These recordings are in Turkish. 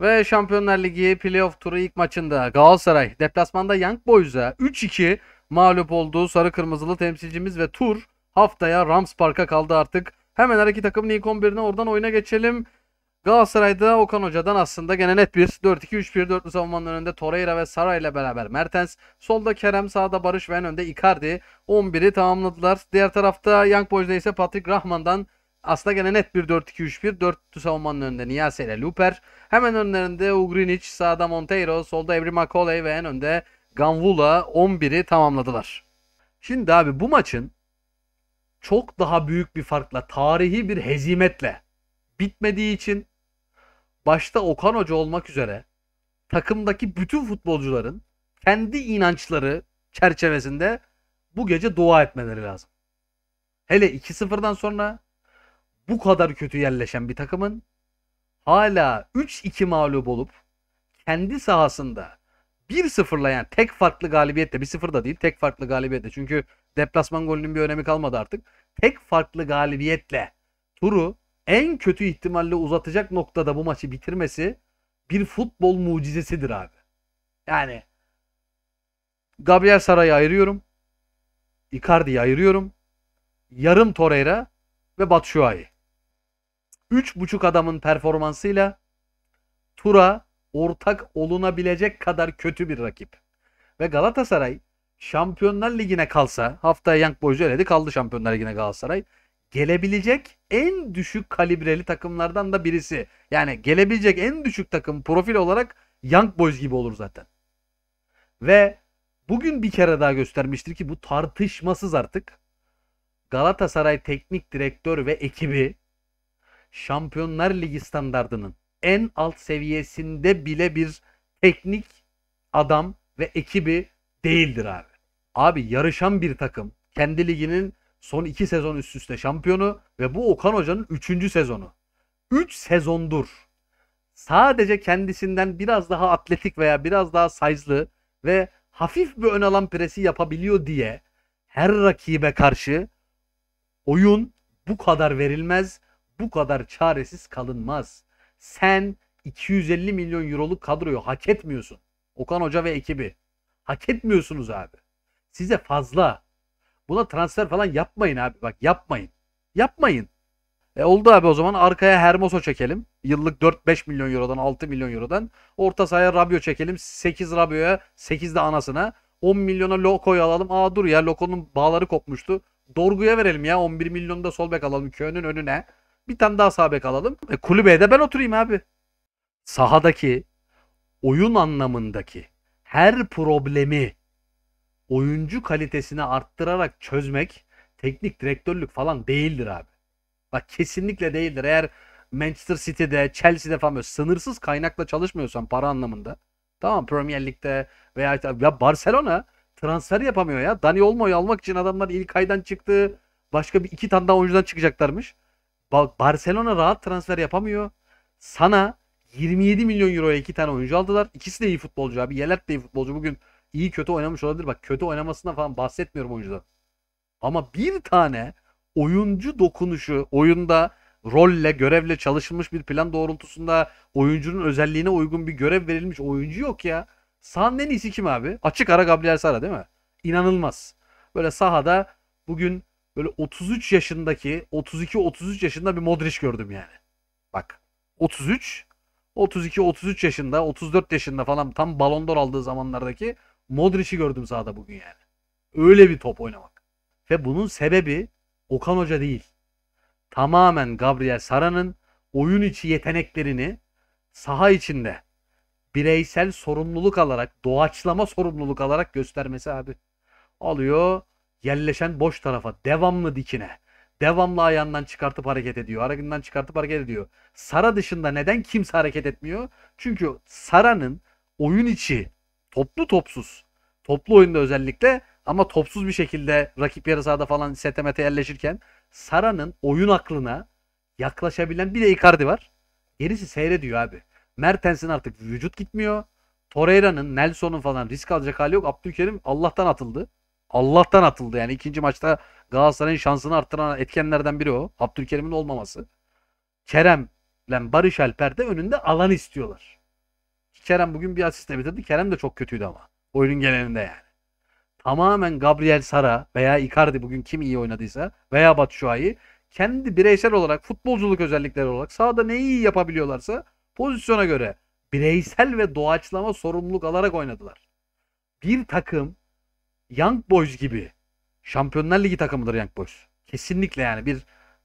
Ve Şampiyonlar Ligi playoff turu ilk maçında Galatasaray deplasmanda Young Boys'a 3-2 mağlup olduğu sarı kırmızılı temsilcimiz ve tur haftaya Rams Park'a kaldı artık. Hemen her iki takımın ilk 11'ine oradan oyuna geçelim. Galatasaray'da Okan Hoca'dan aslında gene net bir 4-2-3-1 dörtlü savunmanın önünde Torreira ve Saray ile beraber Mertens. Solda Kerem, sağda Barış ve en önde Icardi. 11'i tamamladılar. Diğer tarafta Young Boys'da ise Patrick Rahman'dan aslında gene net bir 4-2-3-1. 4 savunmanın önünde Niyase ile Luper. Hemen önlerinde Ugrinic, sağda Monteiro, solda Evrim Akoley ve en önde Ganvula 11'i tamamladılar. Şimdi abi bu maçın çok daha büyük bir farkla, tarihi bir hezimetle bitmediği için başta Okan Hoca olmak üzere takımdaki bütün futbolcuların kendi inançları çerçevesinde bu gece dua etmeleri lazım. Hele 2-0'dan sonra bu kadar kötü yerleşen bir takımın hala 3-2 mağlup olup kendi sahasında 1-0'la yani tek farklı galibiyetle bir sıfır da değil tek farklı galibiyetle çünkü deplasman golünün bir önemi kalmadı artık. Tek farklı galibiyetle turu en kötü ihtimalle uzatacak noktada bu maçı bitirmesi bir futbol mucizesidir abi. Yani Gabriel Saray'ı ayırıyorum. Icardi'yi ayırıyorum. Yarım Torreira ve Batshuayi. 3.5 adamın performansıyla tura ortak olunabilecek kadar kötü bir rakip. Ve Galatasaray Şampiyonlar Ligi'ne kalsa haftaya Young Boys eledi kaldı Şampiyonlar Ligi'ne Galatasaray. Gelebilecek en düşük kalibreli takımlardan da birisi. Yani gelebilecek en düşük takım profil olarak Young Boys gibi olur zaten. Ve bugün bir kere daha göstermiştir ki bu tartışmasız artık. Galatasaray teknik direktör ve ekibi Şampiyonlar Ligi standardının en alt seviyesinde bile bir teknik adam ve ekibi değildir abi. Abi yarışan bir takım. Kendi liginin son iki sezon üst üste şampiyonu ve bu Okan Hoca'nın üçüncü sezonu. Üç sezondur. Sadece kendisinden biraz daha atletik veya biraz daha sayızlı ve hafif bir ön alan presi yapabiliyor diye her rakibe karşı oyun bu kadar verilmez bu kadar çaresiz kalınmaz. Sen 250 milyon euroluk kadroyu hak etmiyorsun. Okan Hoca ve ekibi. Hak etmiyorsunuz abi. Size fazla. Buna transfer falan yapmayın abi. Bak yapmayın. Yapmayın. E oldu abi o zaman arkaya Hermoso çekelim. Yıllık 4-5 milyon eurodan 6 milyon eurodan. Orta sahaya Rabio çekelim. 8 Rabio'ya 8 de anasına. 10 milyona Loko'yu alalım. Aa dur ya Loko'nun bağları kopmuştu. Dorgu'ya verelim ya 11 milyonu da sol bek alalım. Köyünün önüne. Bir tane daha sağ bek alalım. E, kulübeye de ben oturayım abi. Sahadaki oyun anlamındaki her problemi oyuncu kalitesini arttırarak çözmek teknik direktörlük falan değildir abi. Bak kesinlikle değildir. Eğer Manchester City'de, Chelsea'de falan böyle sınırsız kaynakla çalışmıyorsan para anlamında. Tamam Premier Lig'de veya ya Barcelona transfer yapamıyor ya. Dani Olmo'yu almak için adamlar ilk aydan çıktı. Başka bir iki tane daha oyuncudan çıkacaklarmış. Bak Barcelona rahat transfer yapamıyor. Sana 27 milyon euroya iki tane oyuncu aldılar. İkisi de iyi futbolcu abi. Yelert de iyi futbolcu. Bugün iyi kötü oynamış olabilir. Bak kötü oynamasından falan bahsetmiyorum oyuncudan. Ama bir tane oyuncu dokunuşu oyunda rolle, görevle çalışılmış bir plan doğrultusunda oyuncunun özelliğine uygun bir görev verilmiş oyuncu yok ya. Sağın en iyisi kim abi? Açık ara Gabriel Sara değil mi? İnanılmaz. Böyle sahada bugün böyle 33 yaşındaki 32-33 yaşında bir Modric gördüm yani. Bak 33 32-33 yaşında 34 yaşında falan tam balondor aldığı zamanlardaki Modric'i gördüm sahada bugün yani. Öyle bir top oynamak. Ve bunun sebebi Okan Hoca değil. Tamamen Gabriel Sara'nın oyun içi yeteneklerini saha içinde bireysel sorumluluk alarak, doğaçlama sorumluluk alarak göstermesi abi. Alıyor, yerleşen boş tarafa devamlı dikine. Devamlı ayağından çıkartıp hareket ediyor. Ayağından çıkartıp hareket ediyor. Sara dışında neden kimse hareket etmiyor? Çünkü Sara'nın oyun içi toplu topsuz toplu oyunda özellikle ama topsuz bir şekilde rakip yarı sahada falan setemete yerleşirken Sara'nın oyun aklına yaklaşabilen bir de Icardi var. Gerisi seyrediyor abi. Mertens'in artık vücut gitmiyor. Torreira'nın, Nelson'un falan risk alacak hali yok. Abdülkerim Allah'tan atıldı. Allah'tan atıldı yani. ikinci maçta Galatasaray'ın şansını arttıran etkenlerden biri o. Abdülkerim'in olmaması. Kerem Kerem'le Barış Alper de önünde alan istiyorlar. Kerem bugün bir asistle bitirdi. Kerem de çok kötüydü ama. Oyunun genelinde yani. Tamamen Gabriel Sara veya Icardi bugün kim iyi oynadıysa veya Batshuayi kendi bireysel olarak futbolculuk özellikleri olarak sahada neyi iyi yapabiliyorlarsa pozisyona göre bireysel ve doğaçlama sorumluluk alarak oynadılar. Bir takım Young Boys gibi Şampiyonlar Ligi takımıdır Young Boys. Kesinlikle yani bir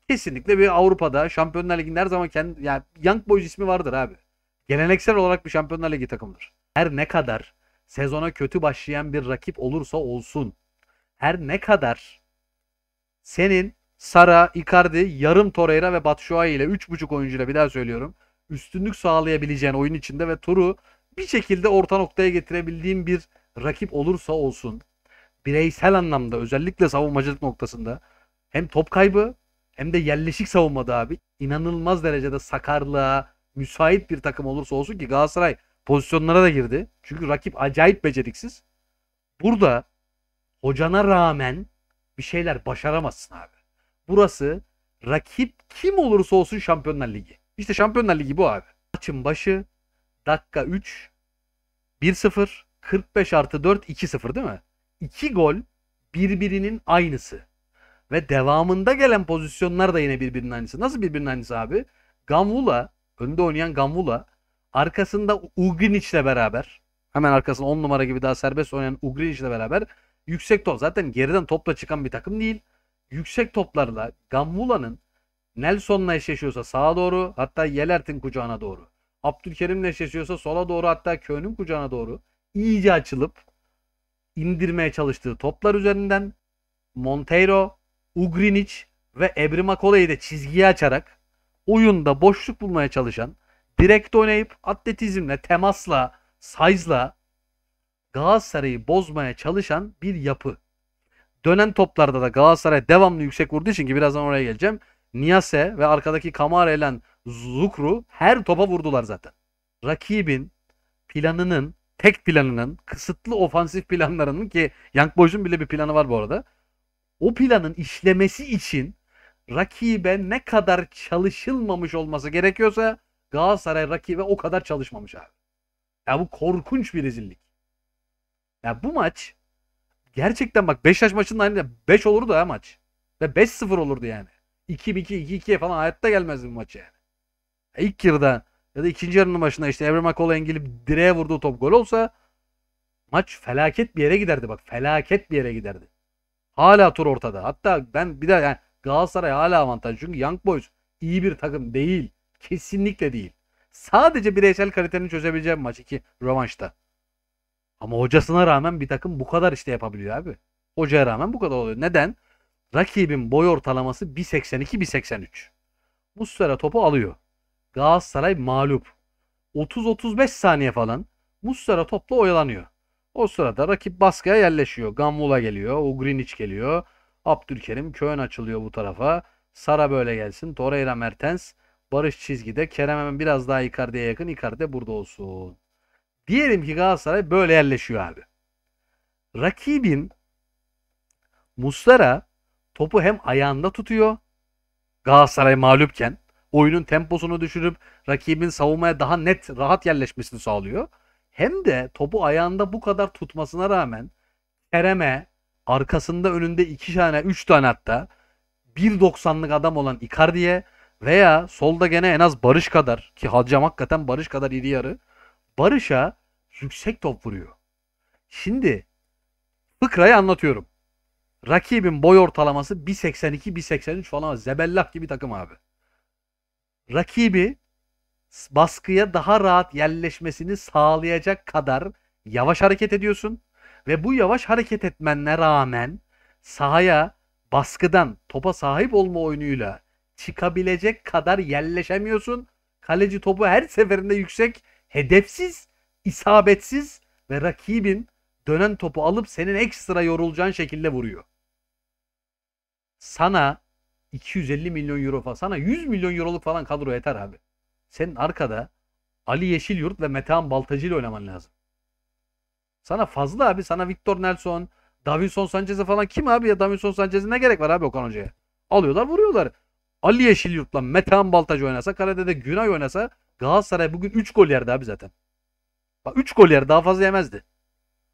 kesinlikle bir Avrupa'da Şampiyonlar Ligi'nin her zaman kendi yani Young Boys ismi vardır abi. Geleneksel olarak bir Şampiyonlar Ligi takımıdır. Her ne kadar sezona kötü başlayan bir rakip olursa olsun her ne kadar senin Sara, Icardi, yarım Torreira ve Batshuayi ile 3.5 oyuncuyla bir daha söylüyorum. Üstünlük sağlayabileceğin oyun içinde ve turu bir şekilde orta noktaya getirebildiğin bir rakip olursa olsun bireysel anlamda özellikle savunmacılık noktasında hem top kaybı hem de yerleşik savunmada abi inanılmaz derecede sakarlığa müsait bir takım olursa olsun ki Galatasaray pozisyonlara da girdi. Çünkü rakip acayip beceriksiz. Burada hocana rağmen bir şeyler başaramazsın abi. Burası rakip kim olursa olsun Şampiyonlar Ligi. İşte Şampiyonlar Ligi bu abi. Maçın başı dakika 3 1-0 45 artı 4 2-0 değil mi? iki gol birbirinin aynısı. Ve devamında gelen pozisyonlar da yine birbirinin aynısı. Nasıl birbirinin aynısı abi? Gamvula, önde oynayan Gamvula arkasında Ugrinic'le beraber hemen arkasında 10 numara gibi daha serbest oynayan Ugrinic'le beraber yüksek top zaten geriden topla çıkan bir takım değil. Yüksek toplarla Gamvula'nın Nelson'la eşleşiyorsa sağa doğru hatta Yelert'in kucağına doğru. Abdülkerim'le eşleşiyorsa sola doğru hatta Köğün'ün kucağına doğru iyice açılıp indirmeye çalıştığı toplar üzerinden Monteiro, Ugrinic ve Ebrimakola'yı da çizgiye açarak oyunda boşluk bulmaya çalışan, direkt oynayıp atletizmle, temasla, size'la Galatasaray'ı bozmaya çalışan bir yapı. Dönen toplarda da Galatasaray devamlı yüksek vurduğu için ki birazdan oraya geleceğim. Niyase ve arkadaki Kamara ile Zukru her topa vurdular zaten. Rakibin planının tek planının, kısıtlı ofansif planlarının ki Young Boys'un bile bir planı var bu arada. O planın işlemesi için rakibe ne kadar çalışılmamış olması gerekiyorsa Galatasaray rakibe o kadar çalışmamış abi. Ya bu korkunç bir rezillik. Ya bu maç gerçekten bak Beşiktaş maçının aynı 5 olurdu ya maç. Ve 5-0 olurdu yani. 2-2-2-2'ye falan hayatta gelmezdi bu maç yani. İlk yarıda ya da ikinci yarının başında işte Evrim Akolay'ın engelip direğe vurduğu top gol olsa maç felaket bir yere giderdi bak felaket bir yere giderdi. Hala tur ortada. Hatta ben bir daha yani Galatasaray hala avantaj. Çünkü Young Boys iyi bir takım değil. Kesinlikle değil. Sadece bireysel kalitenin çözebileceğim maç iki rövanşta. Ama hocasına rağmen bir takım bu kadar işte yapabiliyor abi. Hocaya rağmen bu kadar oluyor. Neden? Rakibin boy ortalaması 1.82-1.83. Muslera topu alıyor. Galatasaray mağlup. 30-35 saniye falan Muslera topla oyalanıyor. O sırada rakip baskıya yerleşiyor. Gamula geliyor. O geliyor. Abdülkerim köyün açılıyor bu tarafa. Sara böyle gelsin. Torreira Mertens. Barış çizgide. Kerem hemen biraz daha Icardi'ye yakın. Icardi burada olsun. Diyelim ki Galatasaray böyle yerleşiyor abi. Rakibin Muslera topu hem ayağında tutuyor. Galatasaray mağlupken oyunun temposunu düşürüp rakibin savunmaya daha net, rahat yerleşmesini sağlıyor. Hem de topu ayağında bu kadar tutmasına rağmen Kerem'e arkasında önünde 2 tane 3 tane hatta 1.90'lık adam olan Icardi'ye veya solda gene en az Barış kadar ki Hacam hakikaten Barış kadar iri yarı Barış'a yüksek top vuruyor. Şimdi fıkrayı anlatıyorum. Rakibin boy ortalaması 1.82-1.83 falan zebellak gibi takım abi rakibi baskıya daha rahat yerleşmesini sağlayacak kadar yavaş hareket ediyorsun ve bu yavaş hareket etmenle rağmen sahaya baskıdan topa sahip olma oyunuyla çıkabilecek kadar yerleşemiyorsun. Kaleci topu her seferinde yüksek, hedefsiz, isabetsiz ve rakibin dönen topu alıp senin ekstra yorulacağın şekilde vuruyor. Sana 250 milyon euro falan. Sana 100 milyon euroluk falan kadro yeter abi. Senin arkada Ali Yeşilyurt ve Metehan Baltacı ile oynaman lazım. Sana fazla abi. Sana Victor Nelson, Davinson Sanchez'e falan kim abi ya Davinson Sanchez'e ne gerek var abi Okan Hoca'ya? Alıyorlar vuruyorlar. Ali Yeşilyurt'la Metehan Baltacı oynasa, Karade'de Günay oynasa Galatasaray bugün 3 gol yerdi abi zaten. Bak 3 gol yer daha fazla yemezdi.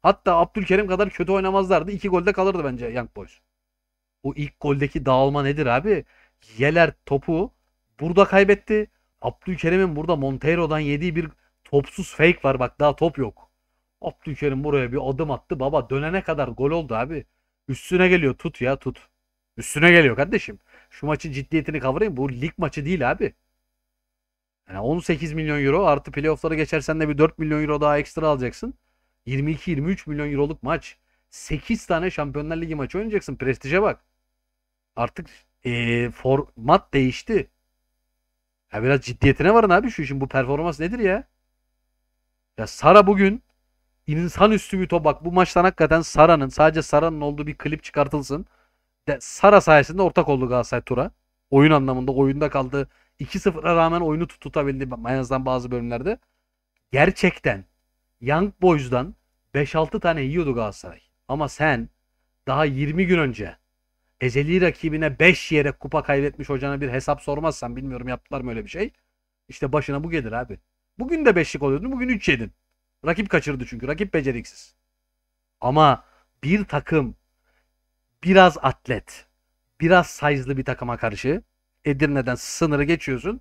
Hatta Abdülkerim kadar kötü oynamazlardı. 2 golde kalırdı bence Young Boys. O ilk goldeki dağılma nedir abi? Yeler topu burada kaybetti. Abdülkerim'in burada Montero'dan yediği bir topsuz fake var bak daha top yok. Abdülkerim buraya bir adım attı. Baba dönene kadar gol oldu abi. Üstüne geliyor tut ya tut. Üstüne geliyor kardeşim. Şu maçın ciddiyetini kavrayın. Bu lig maçı değil abi. Yani 18 milyon euro artı playofflara geçersen de bir 4 milyon euro daha ekstra alacaksın. 22-23 milyon euroluk maç. 8 tane Şampiyonlar Ligi maçı oynayacaksın. Prestije bak artık e, format değişti. Ya biraz ciddiyetine varın abi şu işin. Bu performans nedir ya? Ya Sara bugün insanüstü bir top. Bak bu maçtan hakikaten Sara'nın sadece Sara'nın olduğu bir klip çıkartılsın. De, Sara sayesinde ortak oldu Galatasaray tura. Oyun anlamında oyunda kaldı. 2-0'a rağmen oyunu tut tutabildi. En azından bazı bölümlerde. Gerçekten Young Boys'dan 5-6 tane yiyordu Galatasaray. Ama sen daha 20 gün önce ezeli rakibine 5 yere kupa kaybetmiş hocana bir hesap sormazsan bilmiyorum yaptılar mı öyle bir şey. İşte başına bu gelir abi. Bugün de 5'lik oluyordun bugün 3 yedin. Rakip kaçırdı çünkü rakip beceriksiz. Ama bir takım biraz atlet, biraz size'lı bir takıma karşı Edirne'den sınırı geçiyorsun.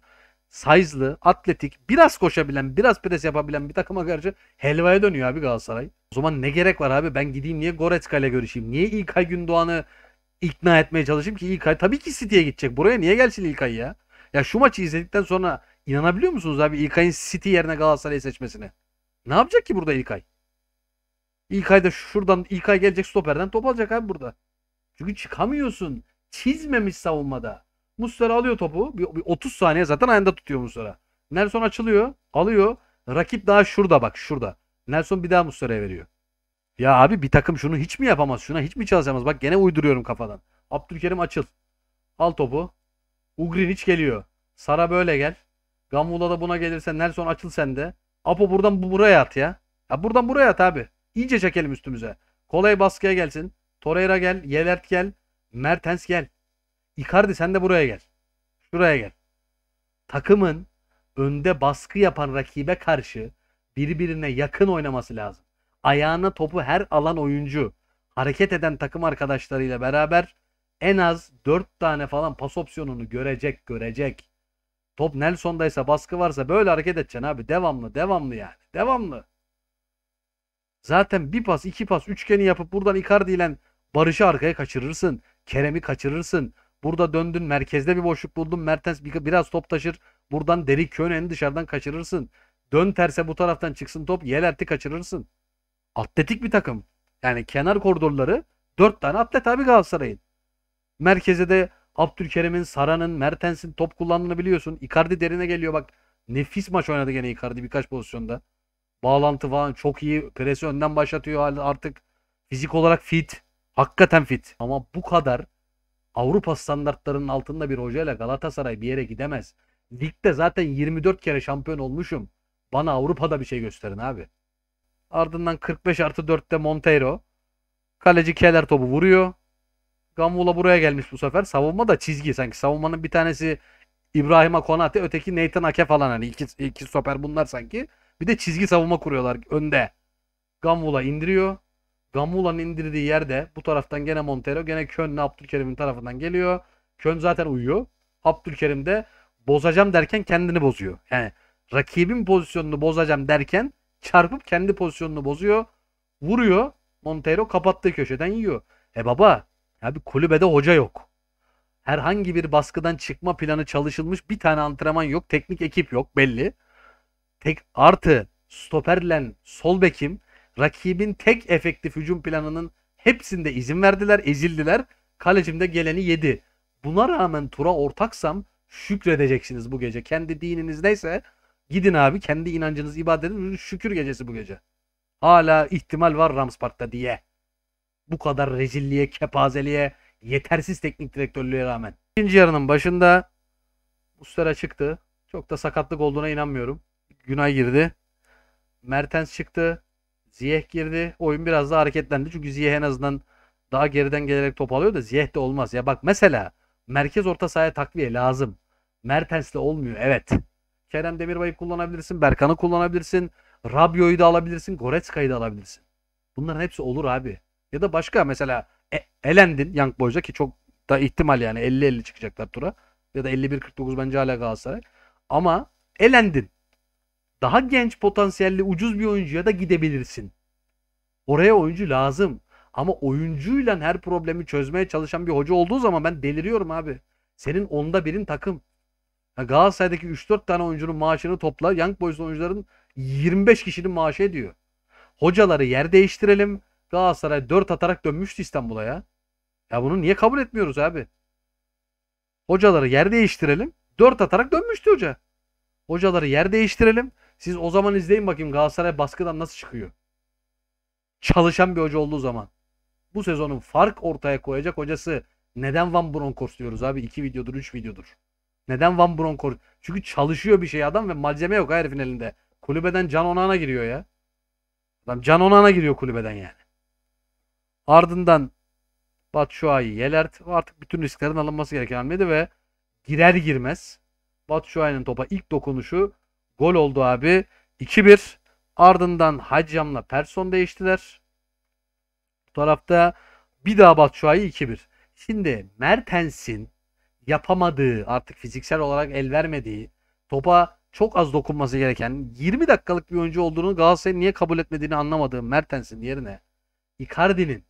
Size'lı, atletik, biraz koşabilen, biraz pres yapabilen bir takıma karşı helvaya dönüyor abi Galatasaray. O zaman ne gerek var abi ben gideyim niye Goretzka ile görüşeyim? Niye İlkay Gündoğan'ı ikna etmeye çalışayım ki İlkay tabii ki City'ye gidecek. Buraya niye gelsin İlkay ya? Ya şu maçı izledikten sonra inanabiliyor musunuz abi İlkay'ın City yerine Galatasaray'ı seçmesine? Ne yapacak ki burada İlkay? İlkay da şuradan İlkay gelecek stoperden top alacak abi burada. Çünkü çıkamıyorsun. Çizmemiş savunmada. Muslera alıyor topu. Bir, bir 30 saniye zaten ayında tutuyor Muslera. Nelson açılıyor. Alıyor. Rakip daha şurada bak şurada. Nelson bir daha Muslera'ya veriyor. Ya abi bir takım şunu hiç mi yapamaz? Şuna hiç mi çalışamaz? Bak gene uyduruyorum kafadan. Abdülkerim açıl. Al topu. Ugrin hiç geliyor. Sara böyle gel. Gamula da buna gelirse Nelson açıl sende. Apo buradan buraya at ya. Ya buradan buraya at abi. İyice çekelim üstümüze. Kolay baskıya gelsin. Torreira gel. Yelert gel. Mertens gel. Icardi sen de buraya gel. Şuraya gel. Takımın önde baskı yapan rakibe karşı birbirine yakın oynaması lazım ayağına topu her alan oyuncu hareket eden takım arkadaşlarıyla beraber en az 4 tane falan pas opsiyonunu görecek görecek. Top Nelson'daysa baskı varsa böyle hareket edeceksin abi. Devamlı devamlı yani. Devamlı. Zaten bir pas iki pas üçgeni yapıp buradan Icardi ile Barış'ı arkaya kaçırırsın. Kerem'i kaçırırsın. Burada döndün merkezde bir boşluk buldun. Mertens biraz top taşır. Buradan Deri Könen'i dışarıdan kaçırırsın. Dön terse bu taraftan çıksın top. Yelerti kaçırırsın atletik bir takım. Yani kenar koridorları 4 tane atlet abi Galatasaray'ın. Merkeze de Abdülkerim'in, Sara'nın, Mertens'in top kullandığını biliyorsun. Icardi derine geliyor bak. Nefis maç oynadı gene Icardi birkaç pozisyonda. Bağlantı falan çok iyi. Presi önden başlatıyor artık. Fizik olarak fit. Hakikaten fit. Ama bu kadar Avrupa standartlarının altında bir hocayla Galatasaray bir yere gidemez. Ligde zaten 24 kere şampiyon olmuşum. Bana Avrupa'da bir şey gösterin abi. Ardından 45 artı 4'te Monteiro. Kaleci Keller topu vuruyor. Gambola buraya gelmiş bu sefer. Savunma da çizgi sanki. Savunmanın bir tanesi İbrahim'a Konate, öteki Nathan Ake falan hani iki, iki stoper bunlar sanki. Bir de çizgi savunma kuruyorlar önde. Gambola indiriyor. Gamula'nın indirdiği yerde bu taraftan gene Montero gene Kön'le Abdülkerim'in tarafından geliyor. Kön zaten uyuyor. Abdülkerim de bozacağım derken kendini bozuyor. Yani rakibin pozisyonunu bozacağım derken çarpıp kendi pozisyonunu bozuyor. Vuruyor. Montero kapattığı köşeden yiyor. E baba ya bir kulübede hoca yok. Herhangi bir baskıdan çıkma planı çalışılmış bir tane antrenman yok. Teknik ekip yok belli. Tek artı stoperle sol bekim rakibin tek efektif hücum planının hepsinde izin verdiler, ezildiler. Kalecim de geleni yedi. Buna rağmen tura ortaksam şükredeceksiniz bu gece. Kendi dininiz neyse Gidin abi kendi inancınız ibadet edin. Şükür gecesi bu gece. Hala ihtimal var Ramspart'ta diye. Bu kadar rezilliğe, kepazeliğe, yetersiz teknik direktörlüğe rağmen. İkinci yarının başında Mustera çıktı. Çok da sakatlık olduğuna inanmıyorum. Günay girdi. Mertens çıktı. Ziyeh girdi. Oyun biraz daha hareketlendi. Çünkü Ziyeh en azından daha geriden gelerek top alıyor da Ziyeh de olmaz. Ya bak mesela merkez orta sahaya takviye lazım. Mertens'le olmuyor evet. Kerem Demirbay'ı kullanabilirsin. Berkan'ı kullanabilirsin. Rabio'yu da alabilirsin. Goretzka'yı da alabilirsin. Bunların hepsi olur abi. Ya da başka mesela e- elendin Young Boys'a ki çok da ihtimal yani 50-50 çıkacaklar tura. Ya da 51-49 bence hala Galatasaray. Ama elendin. Daha genç potansiyelli ucuz bir oyuncuya da gidebilirsin. Oraya oyuncu lazım. Ama oyuncuyla her problemi çözmeye çalışan bir hoca olduğu zaman ben deliriyorum abi. Senin onda birin takım. Ya Galatasaray'daki 3-4 tane oyuncunun maaşını topla. Young Boys oyuncuların 25 kişinin maaşı ediyor. Hocaları yer değiştirelim. Galatasaray 4 atarak dönmüştü İstanbul'a ya. Ya bunu niye kabul etmiyoruz abi? Hocaları yer değiştirelim. 4 atarak dönmüştü hoca. Hocaları yer değiştirelim. Siz o zaman izleyin bakayım Galatasaray baskıdan nasıl çıkıyor. Çalışan bir hoca olduğu zaman. Bu sezonun fark ortaya koyacak hocası neden Van Bronckhorst diyoruz abi? 2 videodur, 3 videodur. Neden Van Bronckhorst? Çünkü çalışıyor bir şey adam ve malzeme yok herifin elinde. Kulübeden Can Onan'a giriyor ya. Adam Can Onan'a giriyor kulübeden yani. Ardından Batshuayi, Yelert artık bütün risklerin alınması gereken hamleydi ve girer girmez Batshuayi'nin topa ilk dokunuşu gol oldu abi. 2-1 ardından Hacam'la Person değiştiler. Bu tarafta bir daha Batshuayi 2-1. Şimdi Mertens'in yapamadığı, artık fiziksel olarak el vermediği, topa çok az dokunması gereken 20 dakikalık bir oyuncu olduğunu Galatasaray'ın niye kabul etmediğini anlamadığım Mertens'in yerine Icardi'nin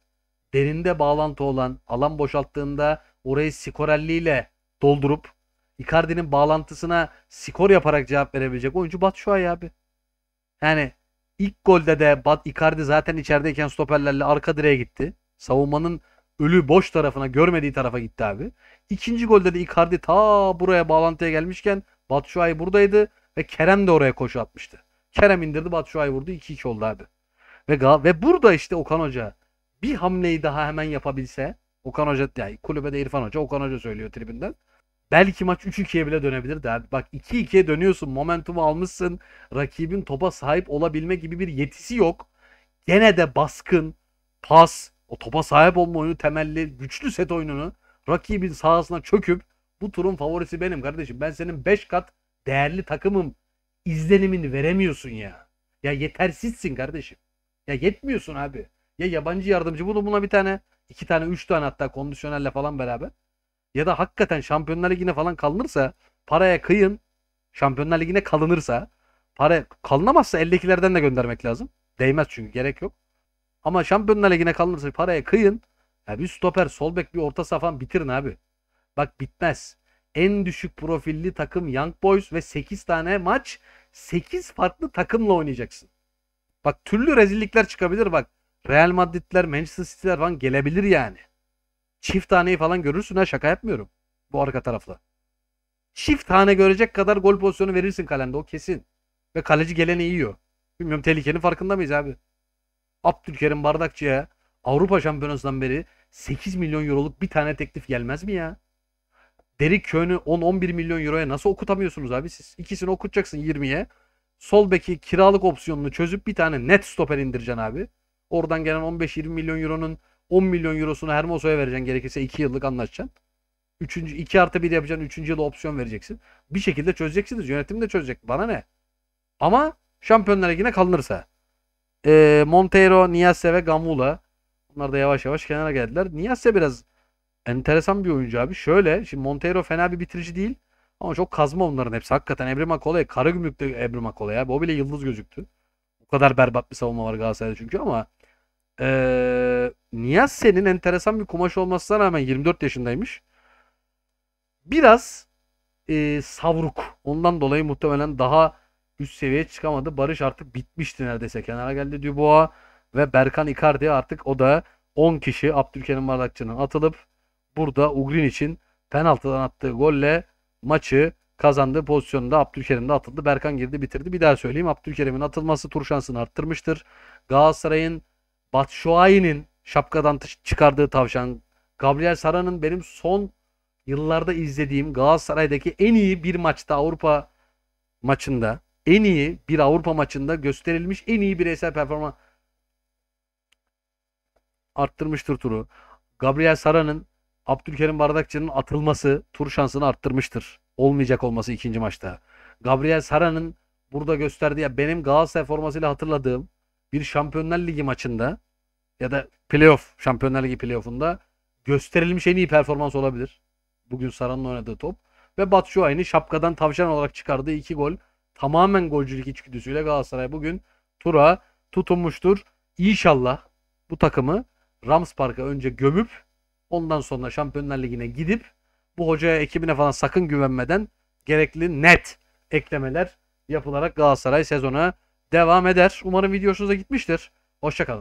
derinde bağlantı olan alan boşalttığında orayı ile doldurup Icardi'nin bağlantısına skor yaparak cevap verebilecek oyuncu Batu Şuay abi. Yani ilk golde de Bat Icardi zaten içerideyken stoperlerle arka direğe gitti. Savunmanın ölü boş tarafına görmediği tarafa gitti abi. İkinci golde de Icardi ta buraya bağlantıya gelmişken Batshuayi buradaydı ve Kerem de oraya koşu atmıştı. Kerem indirdi Batshuayi vurdu 2-2 oldu abi. Ve, ve burada işte Okan Hoca bir hamleyi daha hemen yapabilse Okan Hoca yani kulübede İrfan Hoca Okan Hoca söylüyor tribünden. Belki maç 3-2'ye bile dönebilir abi. Bak 2-2'ye dönüyorsun. Momentumu almışsın. Rakibin topa sahip olabilme gibi bir yetisi yok. Gene de baskın, pas, o topa sahip olma oyunu temelli güçlü set oyununu rakibin sahasına çöküp bu turun favorisi benim kardeşim. Ben senin 5 kat değerli takımım izlenimini veremiyorsun ya. Ya yetersizsin kardeşim. Ya yetmiyorsun abi. Ya yabancı yardımcı bulun buna bir tane, iki tane, üç tane hatta kondisyonelle falan beraber. Ya da hakikaten Şampiyonlar Ligi'ne falan kalınırsa paraya kıyın. Şampiyonlar Ligi'ne kalınırsa para kalınamazsa eldekilerden de göndermek lazım. Değmez çünkü gerek yok. Ama Şampiyonlar Ligi'ne kalınırsa paraya kıyın. Ya bir stoper, sol bek, bir orta safan bitirin abi. Bak bitmez. En düşük profilli takım Young Boys ve 8 tane maç 8 farklı takımla oynayacaksın. Bak türlü rezillikler çıkabilir bak. Real Madrid'ler, Manchester City'ler falan gelebilir yani. Çift taneyi falan görürsün ha şaka yapmıyorum. Bu arka tarafla. Çift tane görecek kadar gol pozisyonu verirsin kalende o kesin. Ve kaleci geleni yiyor. Bilmiyorum tehlikenin farkında mıyız abi? Abdülkerim Bardakçı'ya Avrupa Şampiyonası'ndan beri 8 milyon euroluk bir tane teklif gelmez mi ya? Derek Köhn'ü 10-11 milyon euroya nasıl okutamıyorsunuz abi siz? İkisini okutacaksın 20'ye. Sol beki kiralık opsiyonunu çözüp bir tane net stoper indireceksin abi. Oradan gelen 15-20 milyon euronun 10 milyon eurosunu Hermoso'ya vereceksin gerekirse 2 yıllık anlaşacaksın. Üçüncü, 2 artı 1 yapacaksın 3. yıla opsiyon vereceksin. Bir şekilde çözeceksiniz. Yönetim de çözecek. Bana ne? Ama Şampiyonlar Ligi'ne kalınırsa e, ee, Montero, Niasse ve Gamula. Bunlar da yavaş yavaş kenara geldiler. Niasse biraz enteresan bir oyuncu abi. Şöyle şimdi Montero fena bir bitirici değil. Ama çok kazma onların hepsi. Hakikaten Ebru Makola'ya, e, Karagümrük'te Ebru Makola'ya. O bile yıldız gözüktü. O kadar berbat bir savunma var Galatasaray'da çünkü ama ee, Niyasse'nin enteresan bir kumaş olmasına rağmen 24 yaşındaymış. Biraz e, savruk. Ondan dolayı muhtemelen daha üst seviyeye çıkamadı. Barış artık bitmişti neredeyse. Kenara geldi Dubois ve Berkan Icardi artık o da 10 kişi Abdülkerim Bardakçı'nın atılıp burada Ugrin için penaltıdan attığı golle maçı kazandı pozisyonunda Abdülkerim de atıldı. Berkan girdi bitirdi. Bir daha söyleyeyim. Abdülkerim'in atılması tur şansını arttırmıştır. Galatasaray'ın Batshuayi'nin şapkadan çıkardığı tavşan Gabriel Sara'nın benim son yıllarda izlediğim Galatasaray'daki en iyi bir maçta Avrupa maçında en iyi bir Avrupa maçında gösterilmiş en iyi bireysel performans arttırmıştır turu. Gabriel Sara'nın Abdülkerim Bardakçı'nın atılması tur şansını arttırmıştır. Olmayacak olması ikinci maçta. Gabriel Sara'nın burada gösterdiği benim Galatasaray formasıyla hatırladığım bir Şampiyonlar Ligi maçında ya da playoff, Şampiyonlar Ligi playoff'unda gösterilmiş en iyi performans olabilir. Bugün Sara'nın oynadığı top. Ve Batu Şuay'ın şapkadan tavşan olarak çıkardığı iki gol tamamen golcülük içgüdüsüyle Galatasaray bugün tura tutunmuştur. İnşallah bu takımı Rams Park'a önce gömüp ondan sonra Şampiyonlar Ligi'ne gidip bu hocaya ekibine falan sakın güvenmeden gerekli net eklemeler yapılarak Galatasaray sezona devam eder. Umarım video hoşunuza gitmiştir. Hoşçakalın.